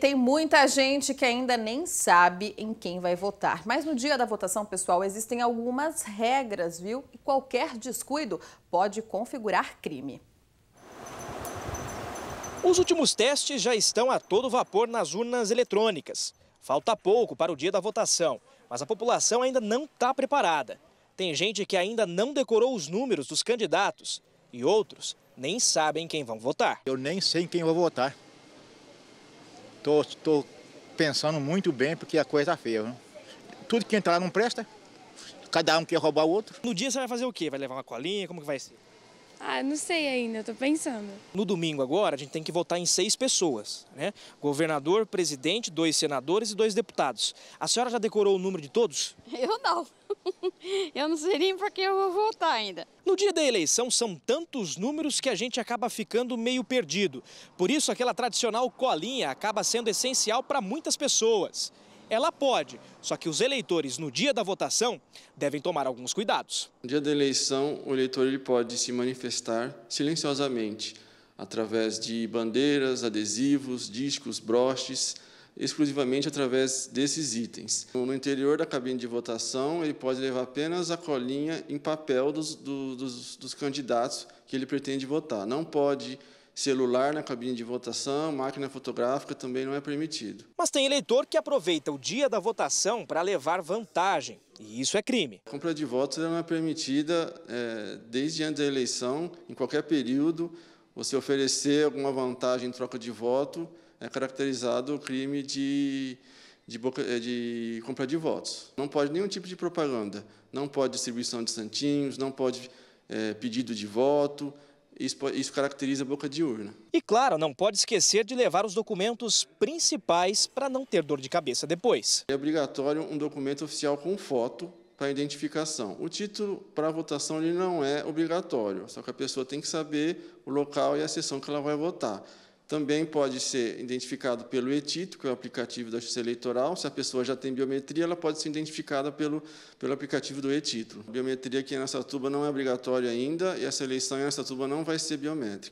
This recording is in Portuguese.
Tem muita gente que ainda nem sabe em quem vai votar. Mas no dia da votação, pessoal, existem algumas regras, viu? E qualquer descuido pode configurar crime. Os últimos testes já estão a todo vapor nas urnas eletrônicas. Falta pouco para o dia da votação, mas a população ainda não está preparada. Tem gente que ainda não decorou os números dos candidatos e outros nem sabem quem vão votar. Eu nem sei em quem vou votar. Tô, tô pensando muito bem porque a coisa é feia. Né? Tudo que entrar não presta, cada um quer roubar o outro. No dia você vai fazer o quê? Vai levar uma colinha? Como que vai ser? Ah, não sei ainda, estou pensando. No domingo agora, a gente tem que votar em seis pessoas, né? Governador, presidente, dois senadores e dois deputados. A senhora já decorou o número de todos? Eu não. eu não sei nem porque eu vou votar ainda. No dia da eleição são tantos números que a gente acaba ficando meio perdido. Por isso, aquela tradicional colinha acaba sendo essencial para muitas pessoas. Ela pode, só que os eleitores no dia da votação devem tomar alguns cuidados. No dia da eleição, o eleitor ele pode se manifestar silenciosamente através de bandeiras, adesivos, discos, broches exclusivamente através desses itens. No interior da cabine de votação, ele pode levar apenas a colinha em papel dos, dos, dos candidatos que ele pretende votar. Não pode celular na cabine de votação, máquina fotográfica também não é permitido. Mas tem eleitor que aproveita o dia da votação para levar vantagem, e isso é crime. A compra de votos não é permitida é, desde antes da eleição, em qualquer período. Você oferecer alguma vantagem em troca de voto é caracterizado o crime de, de, boca, eh, de compra de votos. Não pode nenhum tipo de propaganda, não pode distribuição de santinhos, não pode é, pedido de voto, isso, isso, caracteriza a boca de urna. E claro, não pode esquecer de levar os documentos principais para não ter dor de cabeça depois. É obrigatório um documento oficial com foto para identificação. O título para votação ele não é obrigatório, só que a pessoa tem que saber o local e a sessão que ela vai votar. Também pode ser identificado pelo ETITO, que é o aplicativo da Justiça Eleitoral. Se a pessoa já tem biometria, ela pode ser identificada pelo, pelo aplicativo do ETITO. A biometria aqui em Aracatuba não é obrigatória ainda e essa eleição em Aracatuba não vai ser biométrica.